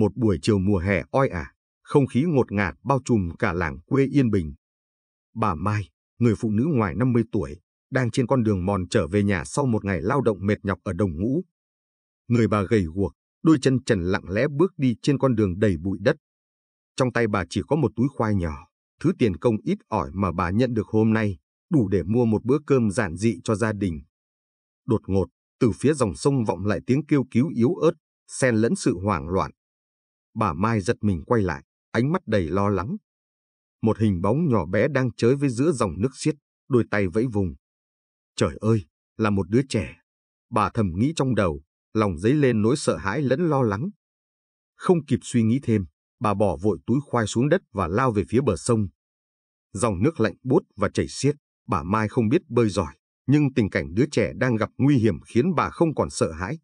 Một buổi chiều mùa hè oi ả, không khí ngột ngạt bao trùm cả làng quê Yên Bình. Bà Mai, người phụ nữ ngoài 50 tuổi, đang trên con đường mòn trở về nhà sau một ngày lao động mệt nhọc ở đồng ngũ. Người bà gầy guộc, đôi chân trần lặng lẽ bước đi trên con đường đầy bụi đất. Trong tay bà chỉ có một túi khoai nhỏ, thứ tiền công ít ỏi mà bà nhận được hôm nay, đủ để mua một bữa cơm giản dị cho gia đình. Đột ngột, từ phía dòng sông vọng lại tiếng kêu cứu yếu ớt, xen lẫn sự hoảng loạn, Bà Mai giật mình quay lại, ánh mắt đầy lo lắng. Một hình bóng nhỏ bé đang chơi với giữa dòng nước xiết, đôi tay vẫy vùng. Trời ơi, là một đứa trẻ. Bà thầm nghĩ trong đầu, lòng dấy lên nỗi sợ hãi lẫn lo lắng. Không kịp suy nghĩ thêm, bà bỏ vội túi khoai xuống đất và lao về phía bờ sông. Dòng nước lạnh buốt và chảy xiết, bà Mai không biết bơi giỏi, nhưng tình cảnh đứa trẻ đang gặp nguy hiểm khiến bà không còn sợ hãi.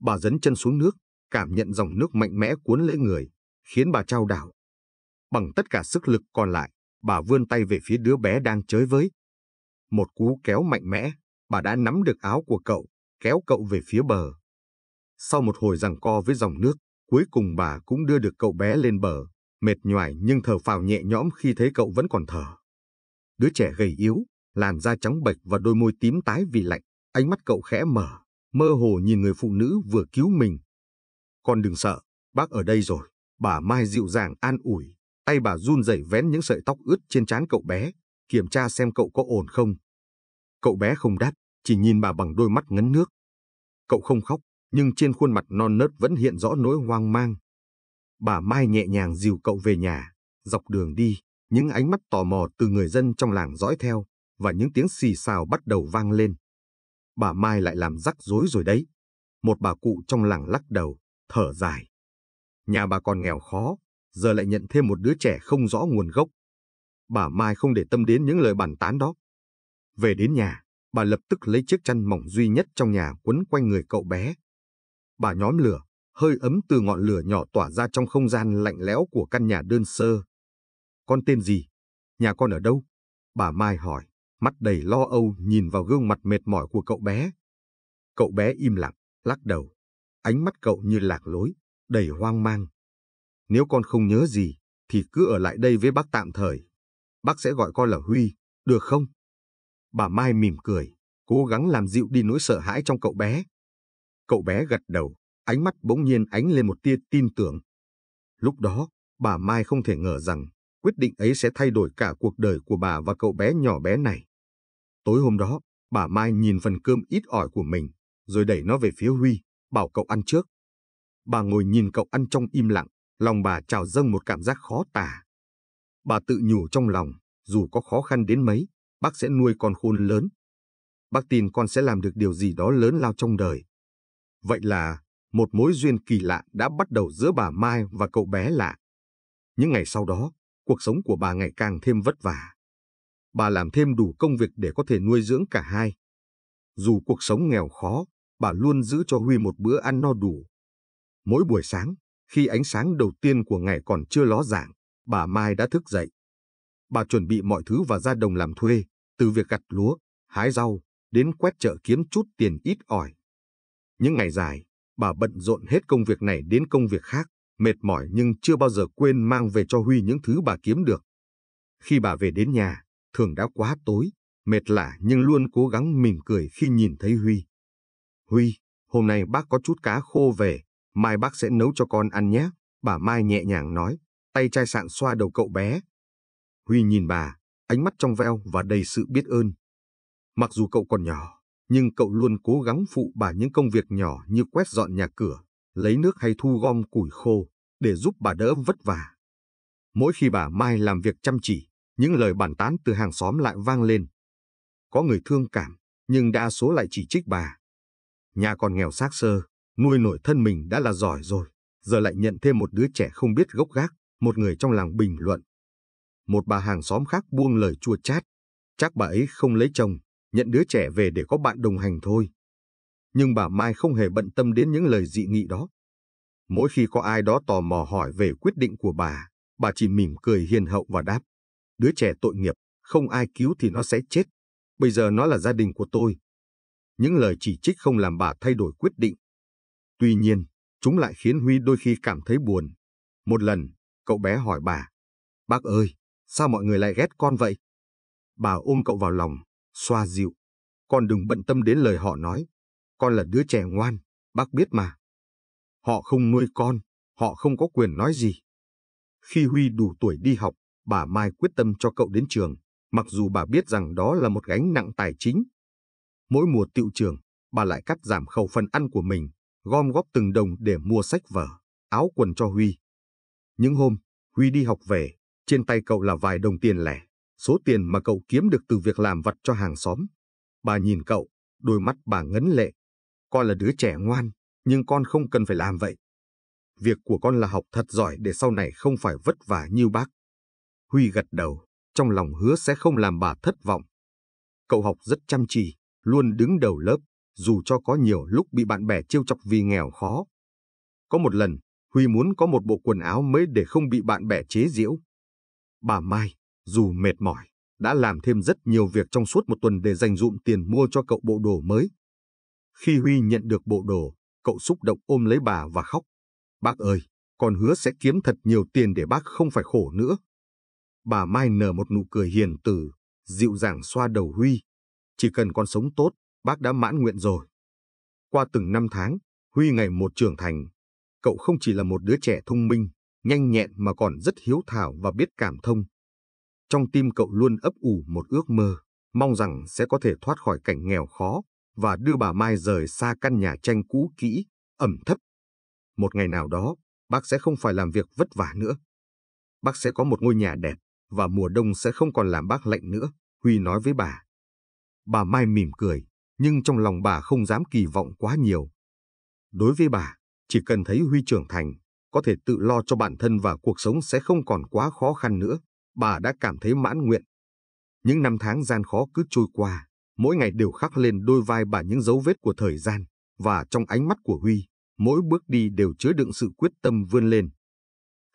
Bà dấn chân xuống nước, cảm nhận dòng nước mạnh mẽ cuốn lễ người, khiến bà trao đảo. Bằng tất cả sức lực còn lại, bà vươn tay về phía đứa bé đang chơi với. Một cú kéo mạnh mẽ, bà đã nắm được áo của cậu, kéo cậu về phía bờ. Sau một hồi giằng co với dòng nước, cuối cùng bà cũng đưa được cậu bé lên bờ, mệt nhoài nhưng thở phào nhẹ nhõm khi thấy cậu vẫn còn thở. Đứa trẻ gầy yếu, làn da trắng bệch và đôi môi tím tái vì lạnh, ánh mắt cậu khẽ mở, mơ hồ nhìn người phụ nữ vừa cứu mình, con đừng sợ, bác ở đây rồi. Bà Mai dịu dàng an ủi, tay bà run rẩy vén những sợi tóc ướt trên trán cậu bé, kiểm tra xem cậu có ổn không. Cậu bé không đáp, chỉ nhìn bà bằng đôi mắt ngấn nước. Cậu không khóc, nhưng trên khuôn mặt non nớt vẫn hiện rõ nỗi hoang mang. Bà Mai nhẹ nhàng dìu cậu về nhà, dọc đường đi, những ánh mắt tò mò từ người dân trong làng dõi theo, và những tiếng xì xào bắt đầu vang lên. Bà Mai lại làm rắc rối rồi đấy. Một bà cụ trong làng lắc đầu, thở dài. Nhà bà còn nghèo khó, giờ lại nhận thêm một đứa trẻ không rõ nguồn gốc. Bà Mai không để tâm đến những lời bàn tán đó. Về đến nhà, bà lập tức lấy chiếc chăn mỏng duy nhất trong nhà quấn quanh người cậu bé. Bà nhóm lửa, hơi ấm từ ngọn lửa nhỏ tỏa ra trong không gian lạnh lẽo của căn nhà đơn sơ. Con tên gì? Nhà con ở đâu? Bà Mai hỏi, mắt đầy lo âu nhìn vào gương mặt mệt mỏi của cậu bé. Cậu bé im lặng, lắc đầu. Ánh mắt cậu như lạc lối, đầy hoang mang. Nếu con không nhớ gì, thì cứ ở lại đây với bác tạm thời. Bác sẽ gọi con là Huy, được không? Bà Mai mỉm cười, cố gắng làm dịu đi nỗi sợ hãi trong cậu bé. Cậu bé gật đầu, ánh mắt bỗng nhiên ánh lên một tia tin tưởng. Lúc đó, bà Mai không thể ngờ rằng quyết định ấy sẽ thay đổi cả cuộc đời của bà và cậu bé nhỏ bé này. Tối hôm đó, bà Mai nhìn phần cơm ít ỏi của mình, rồi đẩy nó về phía Huy bảo cậu ăn trước. Bà ngồi nhìn cậu ăn trong im lặng, lòng bà trào dâng một cảm giác khó tả. Bà tự nhủ trong lòng, dù có khó khăn đến mấy, bác sẽ nuôi con khôn lớn. Bác tin con sẽ làm được điều gì đó lớn lao trong đời. Vậy là, một mối duyên kỳ lạ đã bắt đầu giữa bà Mai và cậu bé lạ. Những ngày sau đó, cuộc sống của bà ngày càng thêm vất vả. Bà làm thêm đủ công việc để có thể nuôi dưỡng cả hai. Dù cuộc sống nghèo khó, bà luôn giữ cho Huy một bữa ăn no đủ. Mỗi buổi sáng, khi ánh sáng đầu tiên của ngày còn chưa ló dạng, bà Mai đã thức dậy. Bà chuẩn bị mọi thứ và ra đồng làm thuê, từ việc gặt lúa, hái rau, đến quét chợ kiếm chút tiền ít ỏi. Những ngày dài, bà bận rộn hết công việc này đến công việc khác, mệt mỏi nhưng chưa bao giờ quên mang về cho Huy những thứ bà kiếm được. Khi bà về đến nhà, thường đã quá tối, mệt lạ nhưng luôn cố gắng mỉm cười khi nhìn thấy Huy. Huy, hôm nay bác có chút cá khô về, mai bác sẽ nấu cho con ăn nhé, bà Mai nhẹ nhàng nói, tay chai sạn xoa đầu cậu bé. Huy nhìn bà, ánh mắt trong veo và đầy sự biết ơn. Mặc dù cậu còn nhỏ, nhưng cậu luôn cố gắng phụ bà những công việc nhỏ như quét dọn nhà cửa, lấy nước hay thu gom củi khô, để giúp bà đỡ vất vả. Mỗi khi bà Mai làm việc chăm chỉ, những lời bàn tán từ hàng xóm lại vang lên. Có người thương cảm, nhưng đa số lại chỉ trích bà. Nhà còn nghèo xác sơ, nuôi nổi thân mình đã là giỏi rồi, giờ lại nhận thêm một đứa trẻ không biết gốc gác, một người trong làng bình luận. Một bà hàng xóm khác buông lời chua chát, chắc bà ấy không lấy chồng, nhận đứa trẻ về để có bạn đồng hành thôi. Nhưng bà Mai không hề bận tâm đến những lời dị nghị đó. Mỗi khi có ai đó tò mò hỏi về quyết định của bà, bà chỉ mỉm cười hiền hậu và đáp. Đứa trẻ tội nghiệp, không ai cứu thì nó sẽ chết. Bây giờ nó là gia đình của tôi, những lời chỉ trích không làm bà thay đổi quyết định. Tuy nhiên, chúng lại khiến Huy đôi khi cảm thấy buồn. Một lần, cậu bé hỏi bà, Bác ơi, sao mọi người lại ghét con vậy? Bà ôm cậu vào lòng, xoa dịu. Con đừng bận tâm đến lời họ nói. Con là đứa trẻ ngoan, bác biết mà. Họ không nuôi con, họ không có quyền nói gì. Khi Huy đủ tuổi đi học, bà Mai quyết tâm cho cậu đến trường, mặc dù bà biết rằng đó là một gánh nặng tài chính Mỗi mùa tiệu trường, bà lại cắt giảm khẩu phần ăn của mình, gom góp từng đồng để mua sách vở, áo quần cho Huy. Những hôm, Huy đi học về, trên tay cậu là vài đồng tiền lẻ, số tiền mà cậu kiếm được từ việc làm vặt cho hàng xóm. Bà nhìn cậu, đôi mắt bà ngấn lệ. Con là đứa trẻ ngoan, nhưng con không cần phải làm vậy. Việc của con là học thật giỏi để sau này không phải vất vả như bác. Huy gật đầu, trong lòng hứa sẽ không làm bà thất vọng. Cậu học rất chăm chỉ, luôn đứng đầu lớp, dù cho có nhiều lúc bị bạn bè trêu chọc vì nghèo khó. Có một lần, Huy muốn có một bộ quần áo mới để không bị bạn bè chế giễu. Bà Mai, dù mệt mỏi, đã làm thêm rất nhiều việc trong suốt một tuần để dành dụm tiền mua cho cậu bộ đồ mới. Khi Huy nhận được bộ đồ, cậu xúc động ôm lấy bà và khóc. Bác ơi, con hứa sẽ kiếm thật nhiều tiền để bác không phải khổ nữa. Bà Mai nở một nụ cười hiền từ, dịu dàng xoa đầu Huy, chỉ cần con sống tốt, bác đã mãn nguyện rồi. Qua từng năm tháng, Huy ngày một trưởng thành. Cậu không chỉ là một đứa trẻ thông minh, nhanh nhẹn mà còn rất hiếu thảo và biết cảm thông. Trong tim cậu luôn ấp ủ một ước mơ, mong rằng sẽ có thể thoát khỏi cảnh nghèo khó và đưa bà Mai rời xa căn nhà tranh cũ kỹ, ẩm thấp. Một ngày nào đó, bác sẽ không phải làm việc vất vả nữa. Bác sẽ có một ngôi nhà đẹp và mùa đông sẽ không còn làm bác lạnh nữa, Huy nói với bà. Bà Mai mỉm cười, nhưng trong lòng bà không dám kỳ vọng quá nhiều. Đối với bà, chỉ cần thấy Huy trưởng thành, có thể tự lo cho bản thân và cuộc sống sẽ không còn quá khó khăn nữa, bà đã cảm thấy mãn nguyện. Những năm tháng gian khó cứ trôi qua, mỗi ngày đều khắc lên đôi vai bà những dấu vết của thời gian, và trong ánh mắt của Huy, mỗi bước đi đều chứa đựng sự quyết tâm vươn lên.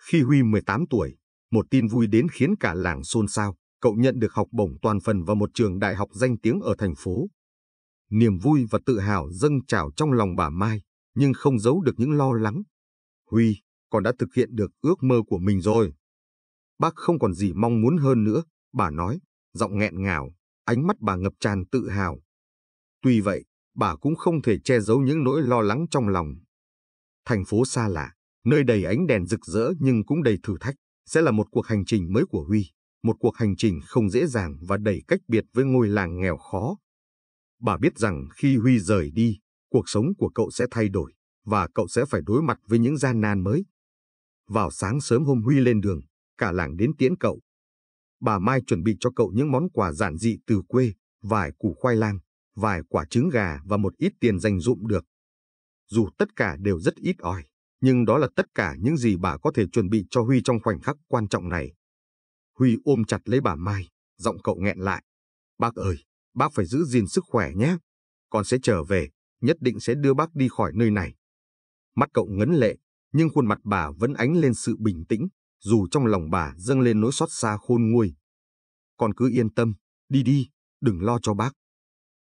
Khi Huy 18 tuổi, một tin vui đến khiến cả làng xôn xao cậu nhận được học bổng toàn phần vào một trường đại học danh tiếng ở thành phố. Niềm vui và tự hào dâng trào trong lòng bà Mai, nhưng không giấu được những lo lắng. Huy, con đã thực hiện được ước mơ của mình rồi. Bác không còn gì mong muốn hơn nữa, bà nói, giọng nghẹn ngào, ánh mắt bà ngập tràn tự hào. Tuy vậy, bà cũng không thể che giấu những nỗi lo lắng trong lòng. Thành phố xa lạ, nơi đầy ánh đèn rực rỡ nhưng cũng đầy thử thách, sẽ là một cuộc hành trình mới của Huy một cuộc hành trình không dễ dàng và đầy cách biệt với ngôi làng nghèo khó. Bà biết rằng khi Huy rời đi, cuộc sống của cậu sẽ thay đổi và cậu sẽ phải đối mặt với những gian nan mới. Vào sáng sớm hôm Huy lên đường, cả làng đến tiễn cậu. Bà Mai chuẩn bị cho cậu những món quà giản dị từ quê, vài củ khoai lang, vài quả trứng gà và một ít tiền dành dụm được. Dù tất cả đều rất ít ỏi, nhưng đó là tất cả những gì bà có thể chuẩn bị cho Huy trong khoảnh khắc quan trọng này. Huy ôm chặt lấy bà Mai, giọng cậu nghẹn lại. Bác ơi, bác phải giữ gìn sức khỏe nhé. Con sẽ trở về, nhất định sẽ đưa bác đi khỏi nơi này. Mắt cậu ngấn lệ, nhưng khuôn mặt bà vẫn ánh lên sự bình tĩnh, dù trong lòng bà dâng lên nỗi xót xa khôn nguôi. Con cứ yên tâm, đi đi, đừng lo cho bác.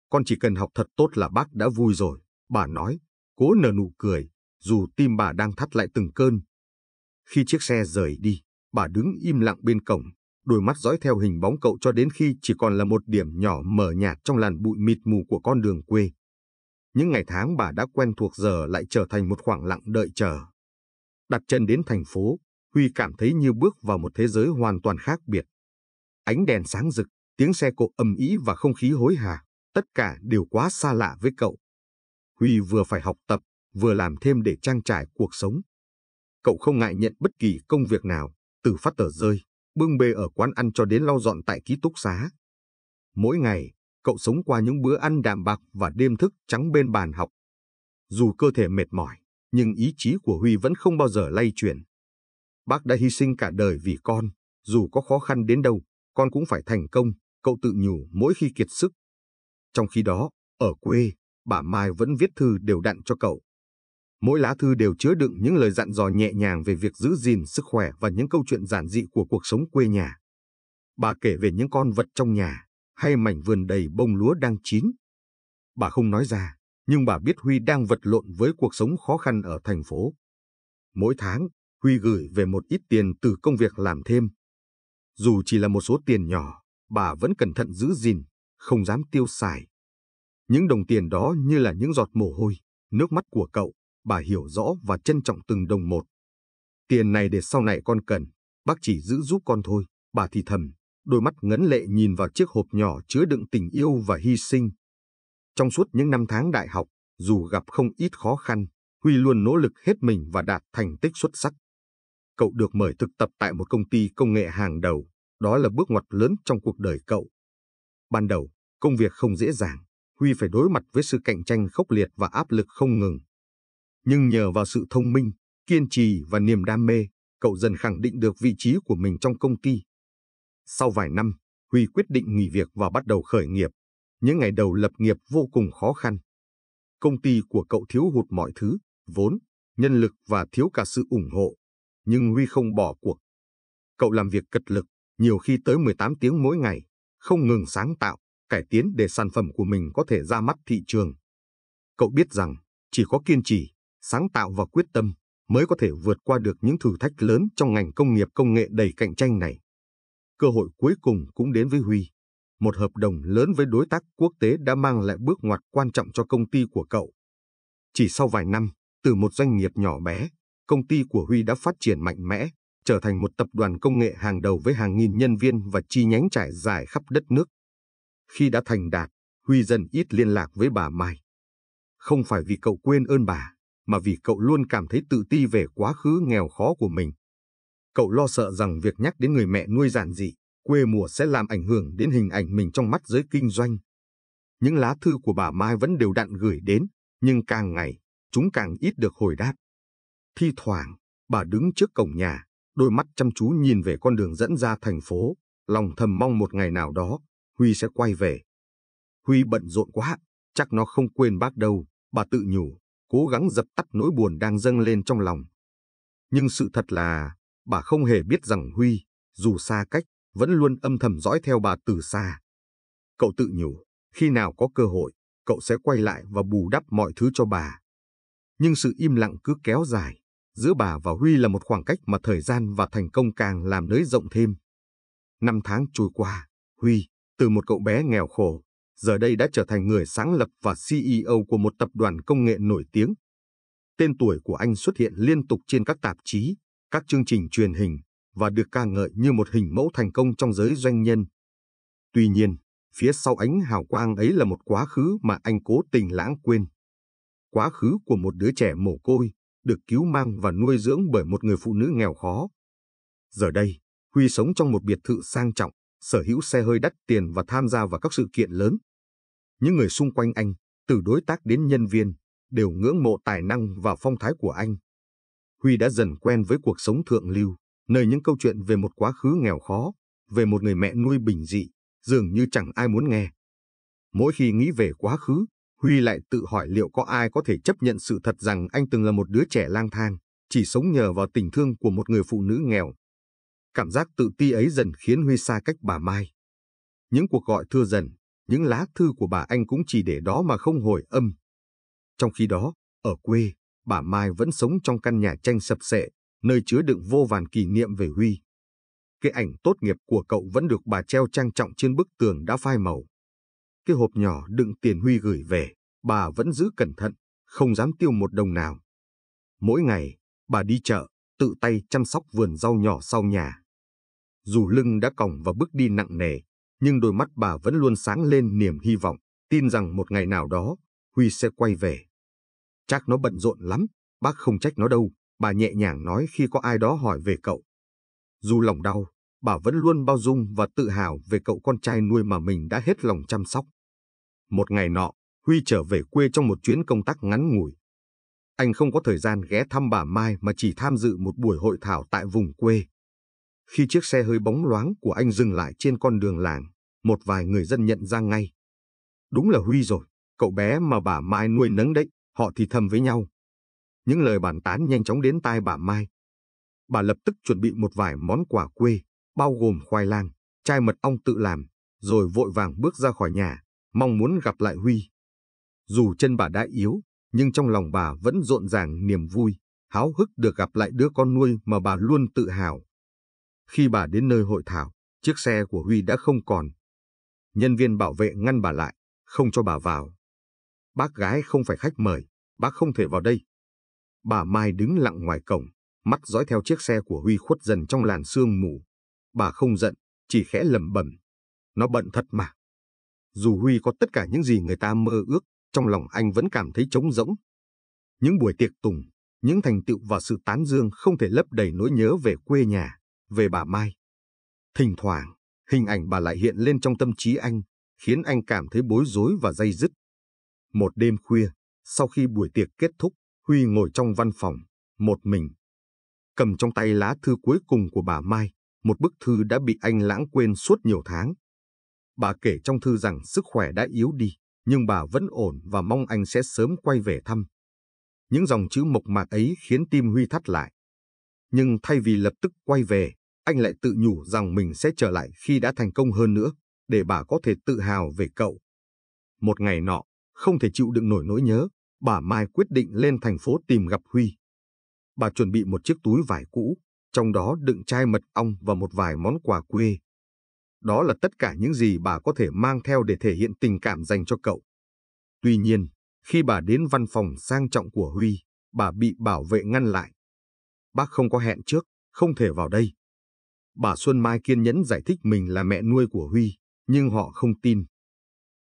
Con chỉ cần học thật tốt là bác đã vui rồi, bà nói, cố nở nụ cười, dù tim bà đang thắt lại từng cơn. Khi chiếc xe rời đi, bà đứng im lặng bên cổng, đôi mắt dõi theo hình bóng cậu cho đến khi chỉ còn là một điểm nhỏ mờ nhạt trong làn bụi mịt mù của con đường quê. Những ngày tháng bà đã quen thuộc giờ lại trở thành một khoảng lặng đợi chờ. Đặt chân đến thành phố, Huy cảm thấy như bước vào một thế giới hoàn toàn khác biệt. Ánh đèn sáng rực, tiếng xe cộ ầm ĩ và không khí hối hả, tất cả đều quá xa lạ với cậu. Huy vừa phải học tập, vừa làm thêm để trang trải cuộc sống. Cậu không ngại nhận bất kỳ công việc nào, từ phát tờ rơi, bưng bê ở quán ăn cho đến lau dọn tại ký túc xá. Mỗi ngày, cậu sống qua những bữa ăn đạm bạc và đêm thức trắng bên bàn học. Dù cơ thể mệt mỏi, nhưng ý chí của Huy vẫn không bao giờ lay chuyển. Bác đã hy sinh cả đời vì con, dù có khó khăn đến đâu, con cũng phải thành công, cậu tự nhủ mỗi khi kiệt sức. Trong khi đó, ở quê, bà Mai vẫn viết thư đều đặn cho cậu, Mỗi lá thư đều chứa đựng những lời dặn dò nhẹ nhàng về việc giữ gìn sức khỏe và những câu chuyện giản dị của cuộc sống quê nhà. Bà kể về những con vật trong nhà, hay mảnh vườn đầy bông lúa đang chín. Bà không nói ra, nhưng bà biết Huy đang vật lộn với cuộc sống khó khăn ở thành phố. Mỗi tháng, Huy gửi về một ít tiền từ công việc làm thêm. Dù chỉ là một số tiền nhỏ, bà vẫn cẩn thận giữ gìn, không dám tiêu xài. Những đồng tiền đó như là những giọt mồ hôi, nước mắt của cậu bà hiểu rõ và trân trọng từng đồng một. Tiền này để sau này con cần, bác chỉ giữ giúp con thôi, bà thì thầm, đôi mắt ngấn lệ nhìn vào chiếc hộp nhỏ chứa đựng tình yêu và hy sinh. Trong suốt những năm tháng đại học, dù gặp không ít khó khăn, Huy luôn nỗ lực hết mình và đạt thành tích xuất sắc. Cậu được mời thực tập tại một công ty công nghệ hàng đầu, đó là bước ngoặt lớn trong cuộc đời cậu. Ban đầu, công việc không dễ dàng, Huy phải đối mặt với sự cạnh tranh khốc liệt và áp lực không ngừng nhưng nhờ vào sự thông minh, kiên trì và niềm đam mê, cậu dần khẳng định được vị trí của mình trong công ty. Sau vài năm, Huy quyết định nghỉ việc và bắt đầu khởi nghiệp. Những ngày đầu lập nghiệp vô cùng khó khăn. Công ty của cậu thiếu hụt mọi thứ, vốn, nhân lực và thiếu cả sự ủng hộ. Nhưng Huy không bỏ cuộc. Cậu làm việc cật lực, nhiều khi tới 18 tiếng mỗi ngày, không ngừng sáng tạo, cải tiến để sản phẩm của mình có thể ra mắt thị trường. Cậu biết rằng chỉ có kiên trì, sáng tạo và quyết tâm mới có thể vượt qua được những thử thách lớn trong ngành công nghiệp công nghệ đầy cạnh tranh này. Cơ hội cuối cùng cũng đến với Huy. Một hợp đồng lớn với đối tác quốc tế đã mang lại bước ngoặt quan trọng cho công ty của cậu. Chỉ sau vài năm, từ một doanh nghiệp nhỏ bé, công ty của Huy đã phát triển mạnh mẽ, trở thành một tập đoàn công nghệ hàng đầu với hàng nghìn nhân viên và chi nhánh trải dài khắp đất nước. Khi đã thành đạt, Huy dần ít liên lạc với bà Mai. Không phải vì cậu quên ơn bà, mà vì cậu luôn cảm thấy tự ti về quá khứ nghèo khó của mình. Cậu lo sợ rằng việc nhắc đến người mẹ nuôi giản dị, quê mùa sẽ làm ảnh hưởng đến hình ảnh mình trong mắt giới kinh doanh. Những lá thư của bà Mai vẫn đều đặn gửi đến, nhưng càng ngày, chúng càng ít được hồi đáp. Thi thoảng, bà đứng trước cổng nhà, đôi mắt chăm chú nhìn về con đường dẫn ra thành phố, lòng thầm mong một ngày nào đó, Huy sẽ quay về. Huy bận rộn quá, chắc nó không quên bác đâu, bà tự nhủ cố gắng dập tắt nỗi buồn đang dâng lên trong lòng. Nhưng sự thật là, bà không hề biết rằng Huy, dù xa cách, vẫn luôn âm thầm dõi theo bà từ xa. Cậu tự nhủ, khi nào có cơ hội, cậu sẽ quay lại và bù đắp mọi thứ cho bà. Nhưng sự im lặng cứ kéo dài, giữa bà và Huy là một khoảng cách mà thời gian và thành công càng làm nới rộng thêm. Năm tháng trôi qua, Huy, từ một cậu bé nghèo khổ, giờ đây đã trở thành người sáng lập và CEO của một tập đoàn công nghệ nổi tiếng. Tên tuổi của anh xuất hiện liên tục trên các tạp chí, các chương trình truyền hình và được ca ngợi như một hình mẫu thành công trong giới doanh nhân. Tuy nhiên, phía sau ánh hào quang ấy là một quá khứ mà anh cố tình lãng quên. Quá khứ của một đứa trẻ mồ côi, được cứu mang và nuôi dưỡng bởi một người phụ nữ nghèo khó. Giờ đây, Huy sống trong một biệt thự sang trọng, sở hữu xe hơi đắt tiền và tham gia vào các sự kiện lớn. Những người xung quanh anh, từ đối tác đến nhân viên, đều ngưỡng mộ tài năng và phong thái của anh. Huy đã dần quen với cuộc sống thượng lưu, nơi những câu chuyện về một quá khứ nghèo khó, về một người mẹ nuôi bình dị, dường như chẳng ai muốn nghe. Mỗi khi nghĩ về quá khứ, Huy lại tự hỏi liệu có ai có thể chấp nhận sự thật rằng anh từng là một đứa trẻ lang thang, chỉ sống nhờ vào tình thương của một người phụ nữ nghèo Cảm giác tự ti ấy dần khiến Huy xa cách bà Mai. Những cuộc gọi thưa dần, những lá thư của bà anh cũng chỉ để đó mà không hồi âm. Trong khi đó, ở quê, bà Mai vẫn sống trong căn nhà tranh sập sệ, nơi chứa đựng vô vàn kỷ niệm về Huy. Cái ảnh tốt nghiệp của cậu vẫn được bà treo trang trọng trên bức tường đã phai màu. Cái hộp nhỏ đựng tiền Huy gửi về, bà vẫn giữ cẩn thận, không dám tiêu một đồng nào. Mỗi ngày, bà đi chợ, tự tay chăm sóc vườn rau nhỏ sau nhà. Dù lưng đã còng và bước đi nặng nề, nhưng đôi mắt bà vẫn luôn sáng lên niềm hy vọng, tin rằng một ngày nào đó, Huy sẽ quay về. Chắc nó bận rộn lắm, bác không trách nó đâu, bà nhẹ nhàng nói khi có ai đó hỏi về cậu. Dù lòng đau, bà vẫn luôn bao dung và tự hào về cậu con trai nuôi mà mình đã hết lòng chăm sóc. Một ngày nọ, Huy trở về quê trong một chuyến công tác ngắn ngủi. Anh không có thời gian ghé thăm bà Mai mà chỉ tham dự một buổi hội thảo tại vùng quê. Khi chiếc xe hơi bóng loáng của anh dừng lại trên con đường làng, một vài người dân nhận ra ngay. Đúng là Huy rồi, cậu bé mà bà Mai nuôi nấng đấy, họ thì thầm với nhau. Những lời bàn tán nhanh chóng đến tai bà Mai. Bà lập tức chuẩn bị một vài món quà quê, bao gồm khoai lang, chai mật ong tự làm, rồi vội vàng bước ra khỏi nhà, mong muốn gặp lại Huy. Dù chân bà đã yếu, nhưng trong lòng bà vẫn rộn ràng niềm vui, háo hức được gặp lại đứa con nuôi mà bà luôn tự hào. Khi bà đến nơi hội thảo, chiếc xe của Huy đã không còn. Nhân viên bảo vệ ngăn bà lại, không cho bà vào. Bác gái không phải khách mời, bác không thể vào đây. Bà Mai đứng lặng ngoài cổng, mắt dõi theo chiếc xe của Huy khuất dần trong làn sương mù. Bà không giận, chỉ khẽ lẩm bẩm. Nó bận thật mà. Dù Huy có tất cả những gì người ta mơ ước, trong lòng anh vẫn cảm thấy trống rỗng. Những buổi tiệc tùng, những thành tựu và sự tán dương không thể lấp đầy nỗi nhớ về quê nhà về bà Mai. Thỉnh thoảng, hình ảnh bà lại hiện lên trong tâm trí anh, khiến anh cảm thấy bối rối và dây dứt. Một đêm khuya, sau khi buổi tiệc kết thúc, Huy ngồi trong văn phòng, một mình. Cầm trong tay lá thư cuối cùng của bà Mai, một bức thư đã bị anh lãng quên suốt nhiều tháng. Bà kể trong thư rằng sức khỏe đã yếu đi, nhưng bà vẫn ổn và mong anh sẽ sớm quay về thăm. Những dòng chữ mộc mạc ấy khiến tim Huy thắt lại. Nhưng thay vì lập tức quay về, anh lại tự nhủ rằng mình sẽ trở lại khi đã thành công hơn nữa, để bà có thể tự hào về cậu. Một ngày nọ, không thể chịu đựng nổi nỗi nhớ, bà Mai quyết định lên thành phố tìm gặp Huy. Bà chuẩn bị một chiếc túi vải cũ, trong đó đựng chai mật ong và một vài món quà quê. Đó là tất cả những gì bà có thể mang theo để thể hiện tình cảm dành cho cậu. Tuy nhiên, khi bà đến văn phòng sang trọng của Huy, bà bị bảo vệ ngăn lại. Bác không có hẹn trước, không thể vào đây, Bà Xuân Mai kiên nhẫn giải thích mình là mẹ nuôi của Huy, nhưng họ không tin.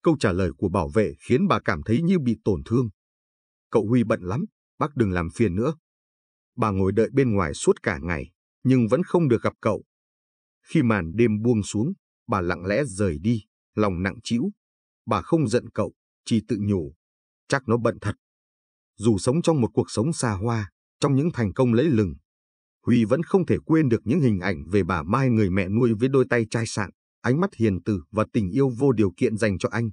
Câu trả lời của bảo vệ khiến bà cảm thấy như bị tổn thương. Cậu Huy bận lắm, bác đừng làm phiền nữa. Bà ngồi đợi bên ngoài suốt cả ngày, nhưng vẫn không được gặp cậu. Khi màn đêm buông xuống, bà lặng lẽ rời đi, lòng nặng trĩu. Bà không giận cậu, chỉ tự nhủ. Chắc nó bận thật. Dù sống trong một cuộc sống xa hoa, trong những thành công lấy lừng, Huy vẫn không thể quên được những hình ảnh về bà Mai người mẹ nuôi với đôi tay chai sạn, ánh mắt hiền từ và tình yêu vô điều kiện dành cho anh.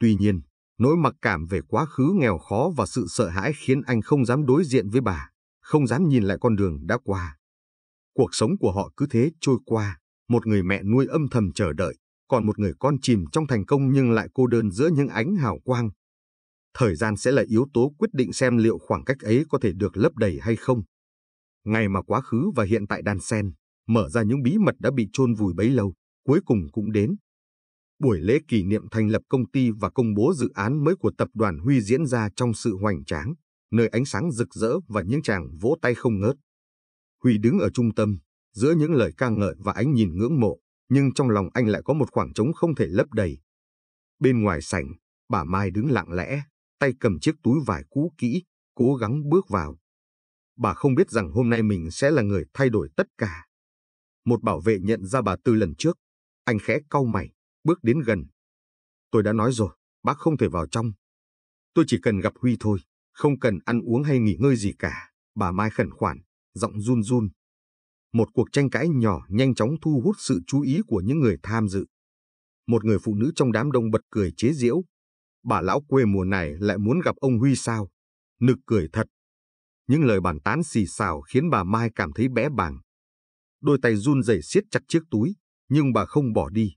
Tuy nhiên, nỗi mặc cảm về quá khứ nghèo khó và sự sợ hãi khiến anh không dám đối diện với bà, không dám nhìn lại con đường đã qua. Cuộc sống của họ cứ thế trôi qua, một người mẹ nuôi âm thầm chờ đợi, còn một người con chìm trong thành công nhưng lại cô đơn giữa những ánh hào quang. Thời gian sẽ là yếu tố quyết định xem liệu khoảng cách ấy có thể được lấp đầy hay không. Ngày mà quá khứ và hiện tại đan xen mở ra những bí mật đã bị chôn vùi bấy lâu, cuối cùng cũng đến. Buổi lễ kỷ niệm thành lập công ty và công bố dự án mới của tập đoàn Huy diễn ra trong sự hoành tráng, nơi ánh sáng rực rỡ và những chàng vỗ tay không ngớt. Huy đứng ở trung tâm, giữa những lời ca ngợi và ánh nhìn ngưỡng mộ, nhưng trong lòng anh lại có một khoảng trống không thể lấp đầy. Bên ngoài sảnh, bà Mai đứng lặng lẽ, tay cầm chiếc túi vải cũ kỹ, cố gắng bước vào. Bà không biết rằng hôm nay mình sẽ là người thay đổi tất cả. Một bảo vệ nhận ra bà từ lần trước. Anh khẽ cau mày, bước đến gần. Tôi đã nói rồi, bác không thể vào trong. Tôi chỉ cần gặp Huy thôi, không cần ăn uống hay nghỉ ngơi gì cả. Bà Mai khẩn khoản, giọng run run. Một cuộc tranh cãi nhỏ nhanh chóng thu hút sự chú ý của những người tham dự. Một người phụ nữ trong đám đông bật cười chế giễu. Bà lão quê mùa này lại muốn gặp ông Huy sao? Nực cười thật. Những lời bàn tán xì xào khiến bà Mai cảm thấy bẽ bàng. Đôi tay run rẩy siết chặt chiếc túi, nhưng bà không bỏ đi.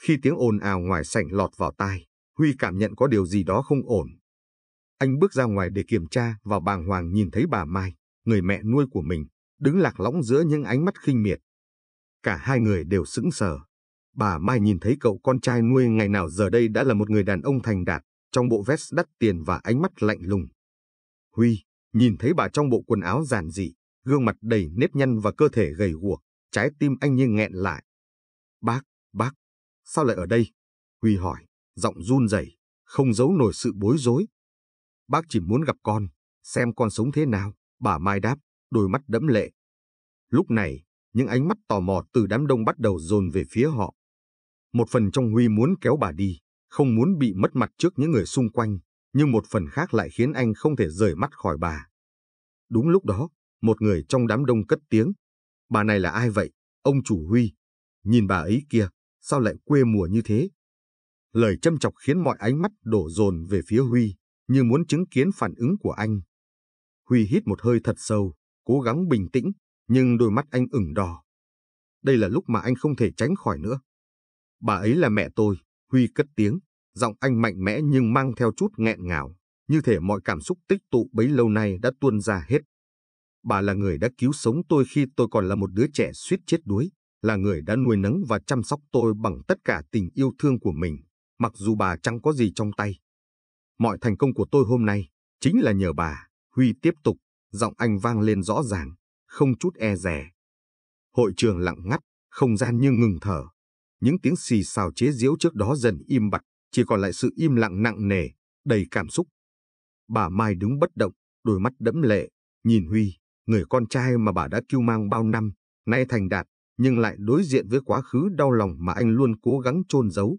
Khi tiếng ồn ào ngoài sảnh lọt vào tai, Huy cảm nhận có điều gì đó không ổn. Anh bước ra ngoài để kiểm tra và bàng hoàng nhìn thấy bà Mai, người mẹ nuôi của mình, đứng lạc lõng giữa những ánh mắt khinh miệt. Cả hai người đều sững sờ. Bà Mai nhìn thấy cậu con trai nuôi ngày nào giờ đây đã là một người đàn ông thành đạt, trong bộ vest đắt tiền và ánh mắt lạnh lùng. Huy, Nhìn thấy bà trong bộ quần áo giản dị, gương mặt đầy nếp nhăn và cơ thể gầy guộc, trái tim anh như nghẹn lại. Bác, bác, sao lại ở đây? Huy hỏi, giọng run rẩy, không giấu nổi sự bối rối. Bác chỉ muốn gặp con, xem con sống thế nào, bà Mai đáp, đôi mắt đẫm lệ. Lúc này, những ánh mắt tò mò từ đám đông bắt đầu dồn về phía họ. Một phần trong Huy muốn kéo bà đi, không muốn bị mất mặt trước những người xung quanh, nhưng một phần khác lại khiến anh không thể rời mắt khỏi bà. Đúng lúc đó, một người trong đám đông cất tiếng. Bà này là ai vậy? Ông chủ Huy. Nhìn bà ấy kia, sao lại quê mùa như thế? Lời châm chọc khiến mọi ánh mắt đổ dồn về phía Huy, như muốn chứng kiến phản ứng của anh. Huy hít một hơi thật sâu, cố gắng bình tĩnh, nhưng đôi mắt anh ửng đỏ. Đây là lúc mà anh không thể tránh khỏi nữa. Bà ấy là mẹ tôi, Huy cất tiếng. Giọng anh mạnh mẽ nhưng mang theo chút nghẹn ngào, như thể mọi cảm xúc tích tụ bấy lâu nay đã tuôn ra hết. Bà là người đã cứu sống tôi khi tôi còn là một đứa trẻ suýt chết đuối, là người đã nuôi nấng và chăm sóc tôi bằng tất cả tình yêu thương của mình, mặc dù bà chẳng có gì trong tay. Mọi thành công của tôi hôm nay chính là nhờ bà, Huy tiếp tục, giọng anh vang lên rõ ràng, không chút e rè Hội trường lặng ngắt, không gian như ngừng thở. Những tiếng xì xào chế giễu trước đó dần im bặt, chỉ còn lại sự im lặng nặng nề, đầy cảm xúc. Bà Mai đứng bất động, đôi mắt đẫm lệ, nhìn Huy, người con trai mà bà đã kêu mang bao năm, nay thành đạt, nhưng lại đối diện với quá khứ đau lòng mà anh luôn cố gắng chôn giấu.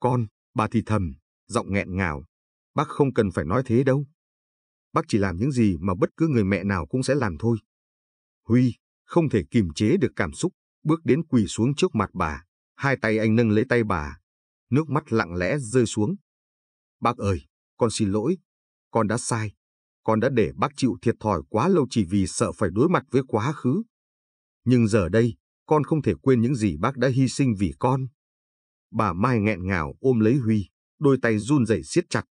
Con, bà thì thầm, giọng nghẹn ngào, bác không cần phải nói thế đâu. Bác chỉ làm những gì mà bất cứ người mẹ nào cũng sẽ làm thôi. Huy, không thể kiềm chế được cảm xúc, bước đến quỳ xuống trước mặt bà, hai tay anh nâng lấy tay bà, nước mắt lặng lẽ rơi xuống. Bác ơi, con xin lỗi, con đã sai, con đã để bác chịu thiệt thòi quá lâu chỉ vì sợ phải đối mặt với quá khứ. Nhưng giờ đây, con không thể quên những gì bác đã hy sinh vì con. Bà Mai nghẹn ngào ôm lấy Huy, đôi tay run rẩy siết chặt.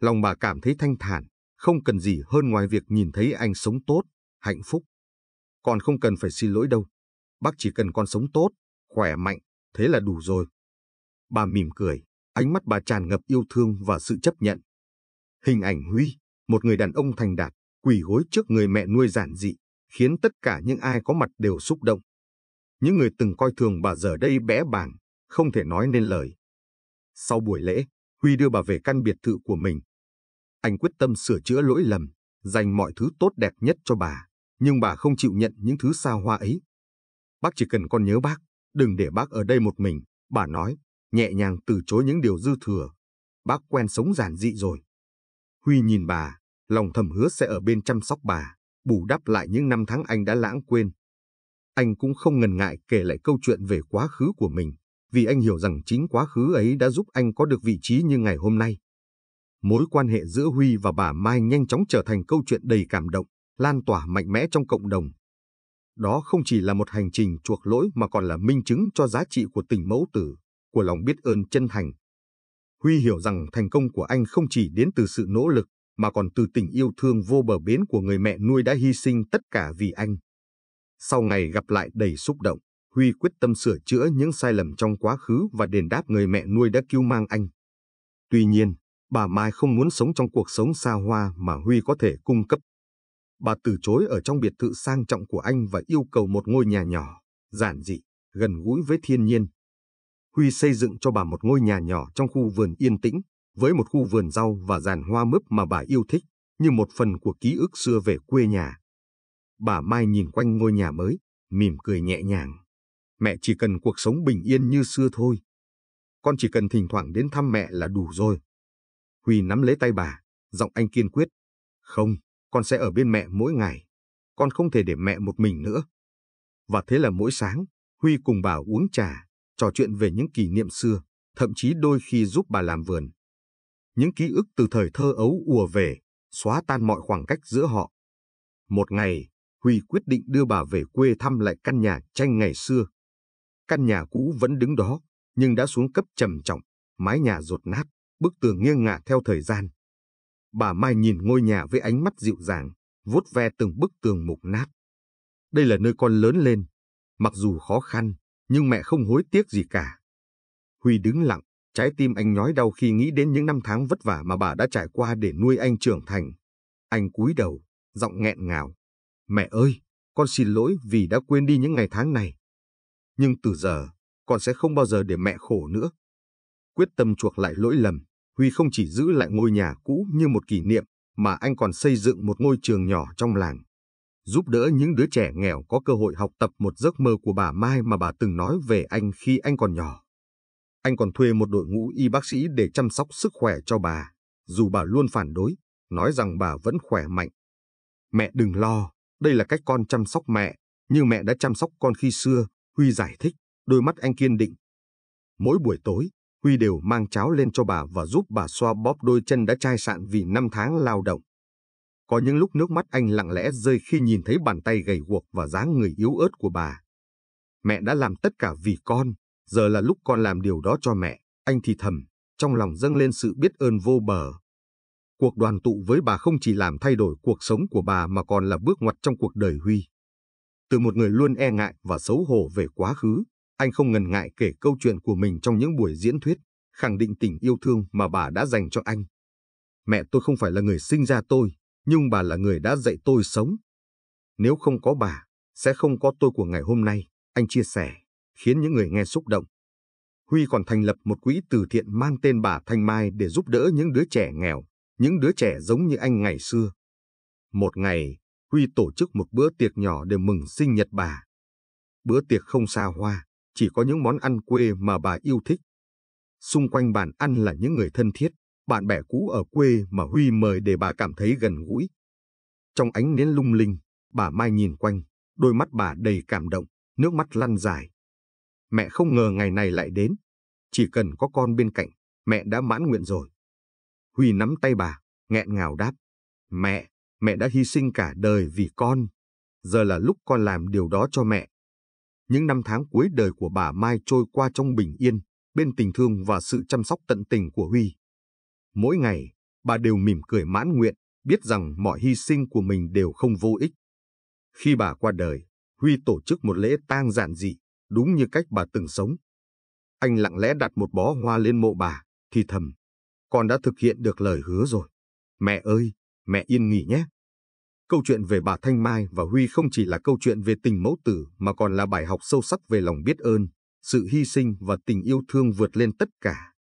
Lòng bà cảm thấy thanh thản, không cần gì hơn ngoài việc nhìn thấy anh sống tốt, hạnh phúc. Con không cần phải xin lỗi đâu. Bác chỉ cần con sống tốt, khỏe mạnh, thế là đủ rồi. Bà mỉm cười, ánh mắt bà tràn ngập yêu thương và sự chấp nhận. Hình ảnh Huy, một người đàn ông thành đạt, quỳ gối trước người mẹ nuôi giản dị, khiến tất cả những ai có mặt đều xúc động. Những người từng coi thường bà giờ đây bẽ bàng, không thể nói nên lời. Sau buổi lễ, Huy đưa bà về căn biệt thự của mình. Anh quyết tâm sửa chữa lỗi lầm, dành mọi thứ tốt đẹp nhất cho bà, nhưng bà không chịu nhận những thứ xa hoa ấy. Bác chỉ cần con nhớ bác, đừng để bác ở đây một mình, bà nói nhẹ nhàng từ chối những điều dư thừa. Bác quen sống giản dị rồi. Huy nhìn bà, lòng thầm hứa sẽ ở bên chăm sóc bà, bù đắp lại những năm tháng anh đã lãng quên. Anh cũng không ngần ngại kể lại câu chuyện về quá khứ của mình, vì anh hiểu rằng chính quá khứ ấy đã giúp anh có được vị trí như ngày hôm nay. Mối quan hệ giữa Huy và bà Mai nhanh chóng trở thành câu chuyện đầy cảm động, lan tỏa mạnh mẽ trong cộng đồng. Đó không chỉ là một hành trình chuộc lỗi mà còn là minh chứng cho giá trị của tình mẫu tử của lòng biết ơn chân thành. Huy hiểu rằng thành công của anh không chỉ đến từ sự nỗ lực, mà còn từ tình yêu thương vô bờ bến của người mẹ nuôi đã hy sinh tất cả vì anh. Sau ngày gặp lại đầy xúc động, Huy quyết tâm sửa chữa những sai lầm trong quá khứ và đền đáp người mẹ nuôi đã cứu mang anh. Tuy nhiên, bà Mai không muốn sống trong cuộc sống xa hoa mà Huy có thể cung cấp. Bà từ chối ở trong biệt thự sang trọng của anh và yêu cầu một ngôi nhà nhỏ, giản dị, gần gũi với thiên nhiên. Huy xây dựng cho bà một ngôi nhà nhỏ trong khu vườn yên tĩnh, với một khu vườn rau và giàn hoa mướp mà bà yêu thích, như một phần của ký ức xưa về quê nhà. Bà Mai nhìn quanh ngôi nhà mới, mỉm cười nhẹ nhàng. Mẹ chỉ cần cuộc sống bình yên như xưa thôi. Con chỉ cần thỉnh thoảng đến thăm mẹ là đủ rồi. Huy nắm lấy tay bà, giọng anh kiên quyết. Không, con sẽ ở bên mẹ mỗi ngày. Con không thể để mẹ một mình nữa. Và thế là mỗi sáng, Huy cùng bà uống trà, trò chuyện về những kỷ niệm xưa, thậm chí đôi khi giúp bà làm vườn. Những ký ức từ thời thơ ấu ùa về, xóa tan mọi khoảng cách giữa họ. Một ngày, Huy quyết định đưa bà về quê thăm lại căn nhà tranh ngày xưa. Căn nhà cũ vẫn đứng đó, nhưng đã xuống cấp trầm trọng, mái nhà rột nát, bức tường nghiêng ngả theo thời gian. Bà Mai nhìn ngôi nhà với ánh mắt dịu dàng, vuốt ve từng bức tường mục nát. Đây là nơi con lớn lên, mặc dù khó khăn, nhưng mẹ không hối tiếc gì cả. Huy đứng lặng, trái tim anh nhói đau khi nghĩ đến những năm tháng vất vả mà bà đã trải qua để nuôi anh trưởng thành. Anh cúi đầu, giọng nghẹn ngào. Mẹ ơi, con xin lỗi vì đã quên đi những ngày tháng này. Nhưng từ giờ, con sẽ không bao giờ để mẹ khổ nữa. Quyết tâm chuộc lại lỗi lầm, Huy không chỉ giữ lại ngôi nhà cũ như một kỷ niệm, mà anh còn xây dựng một ngôi trường nhỏ trong làng giúp đỡ những đứa trẻ nghèo có cơ hội học tập một giấc mơ của bà Mai mà bà từng nói về anh khi anh còn nhỏ. Anh còn thuê một đội ngũ y bác sĩ để chăm sóc sức khỏe cho bà, dù bà luôn phản đối, nói rằng bà vẫn khỏe mạnh. Mẹ đừng lo, đây là cách con chăm sóc mẹ, như mẹ đã chăm sóc con khi xưa, Huy giải thích, đôi mắt anh kiên định. Mỗi buổi tối, Huy đều mang cháo lên cho bà và giúp bà xoa bóp đôi chân đã chai sạn vì năm tháng lao động. Có những lúc nước mắt anh lặng lẽ rơi khi nhìn thấy bàn tay gầy guộc và dáng người yếu ớt của bà. Mẹ đã làm tất cả vì con, giờ là lúc con làm điều đó cho mẹ, anh thì thầm, trong lòng dâng lên sự biết ơn vô bờ. Cuộc đoàn tụ với bà không chỉ làm thay đổi cuộc sống của bà mà còn là bước ngoặt trong cuộc đời Huy. Từ một người luôn e ngại và xấu hổ về quá khứ, anh không ngần ngại kể câu chuyện của mình trong những buổi diễn thuyết, khẳng định tình yêu thương mà bà đã dành cho anh. Mẹ tôi không phải là người sinh ra tôi, nhưng bà là người đã dạy tôi sống. Nếu không có bà, sẽ không có tôi của ngày hôm nay, anh chia sẻ, khiến những người nghe xúc động. Huy còn thành lập một quỹ từ thiện mang tên bà Thanh Mai để giúp đỡ những đứa trẻ nghèo, những đứa trẻ giống như anh ngày xưa. Một ngày, Huy tổ chức một bữa tiệc nhỏ để mừng sinh nhật bà. Bữa tiệc không xa hoa, chỉ có những món ăn quê mà bà yêu thích. Xung quanh bàn ăn là những người thân thiết, bạn bè cũ ở quê mà Huy mời để bà cảm thấy gần gũi. Trong ánh nến lung linh, bà Mai nhìn quanh, đôi mắt bà đầy cảm động, nước mắt lăn dài. Mẹ không ngờ ngày này lại đến, chỉ cần có con bên cạnh, mẹ đã mãn nguyện rồi. Huy nắm tay bà, nghẹn ngào đáp, mẹ, mẹ đã hy sinh cả đời vì con, giờ là lúc con làm điều đó cho mẹ. Những năm tháng cuối đời của bà Mai trôi qua trong bình yên, bên tình thương và sự chăm sóc tận tình của Huy. Mỗi ngày, bà đều mỉm cười mãn nguyện, biết rằng mọi hy sinh của mình đều không vô ích. Khi bà qua đời, Huy tổ chức một lễ tang giản dị, đúng như cách bà từng sống. Anh lặng lẽ đặt một bó hoa lên mộ bà, thì thầm. Con đã thực hiện được lời hứa rồi. Mẹ ơi, mẹ yên nghỉ nhé. Câu chuyện về bà Thanh Mai và Huy không chỉ là câu chuyện về tình mẫu tử mà còn là bài học sâu sắc về lòng biết ơn, sự hy sinh và tình yêu thương vượt lên tất cả.